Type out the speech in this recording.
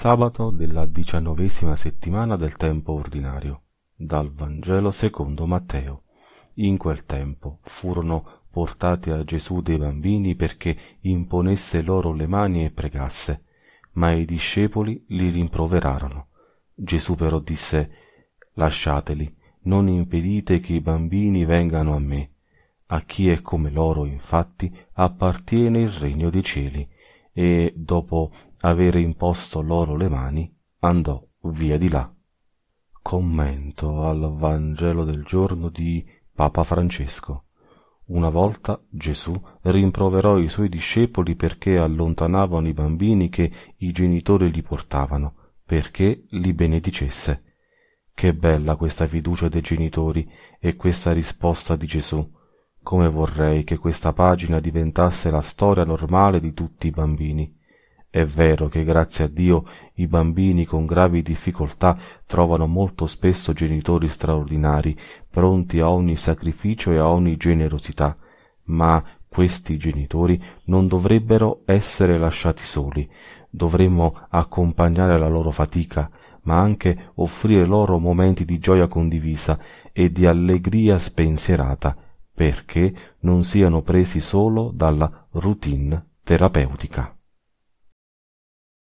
Sabato della diciannovesima settimana del tempo ordinario. Dal Vangelo secondo Matteo. In quel tempo furono portati a Gesù dei bambini perché imponesse loro le mani e pregasse, ma i discepoli li rimproverarono. Gesù però disse Lasciateli, non impedite che i bambini vengano a me. A chi è come loro, infatti, appartiene il regno dei cieli. E dopo avere imposto loro le mani, andò via di là. Commento al Vangelo del giorno di Papa Francesco. Una volta Gesù rimproverò i suoi discepoli perché allontanavano i bambini che i genitori gli portavano, perché li benedicesse. Che bella questa fiducia dei genitori e questa risposta di Gesù. Come vorrei che questa pagina diventasse la storia normale di tutti i bambini. È vero che grazie a Dio i bambini con gravi difficoltà trovano molto spesso genitori straordinari, pronti a ogni sacrificio e a ogni generosità, ma questi genitori non dovrebbero essere lasciati soli, dovremmo accompagnare la loro fatica, ma anche offrire loro momenti di gioia condivisa e di allegria spensierata, perché non siano presi solo dalla routine terapeutica.